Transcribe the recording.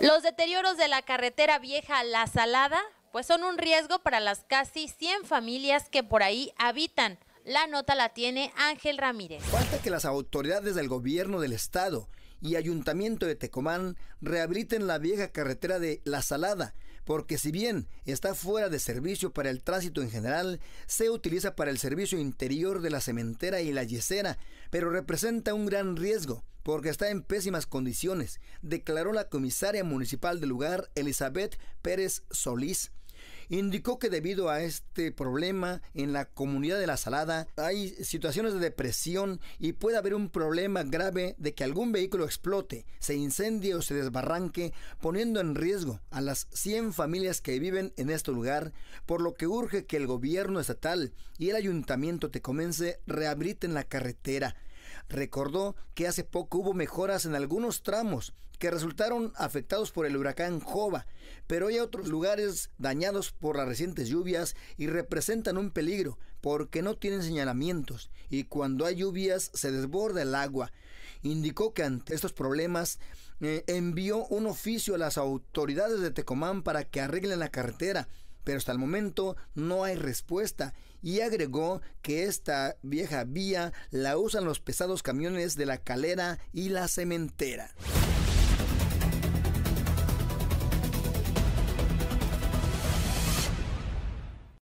Los deterioros de la carretera vieja La Salada pues son un riesgo para las casi 100 familias que por ahí habitan. La nota la tiene Ángel Ramírez. Falta que las autoridades del gobierno del estado y ayuntamiento de Tecomán rehabiliten la vieja carretera de La Salada, porque si bien está fuera de servicio para el tránsito en general, se utiliza para el servicio interior de la cementera y la yesera, pero representa un gran riesgo porque está en pésimas condiciones, declaró la comisaria municipal del lugar, Elizabeth Pérez Solís. Indicó que debido a este problema en la comunidad de La Salada hay situaciones de depresión y puede haber un problema grave de que algún vehículo explote, se incendie o se desbarranque, poniendo en riesgo a las 100 familias que viven en este lugar, por lo que urge que el gobierno estatal y el ayuntamiento te comience rehabiliten la carretera recordó que hace poco hubo mejoras en algunos tramos que resultaron afectados por el huracán Jova, pero hay otros lugares dañados por las recientes lluvias y representan un peligro porque no tienen señalamientos y cuando hay lluvias se desborda el agua. Indicó que ante estos problemas eh, envió un oficio a las autoridades de Tecomán para que arreglen la carretera pero hasta el momento no hay respuesta y agregó que esta vieja vía la usan los pesados camiones de la calera y la cementera.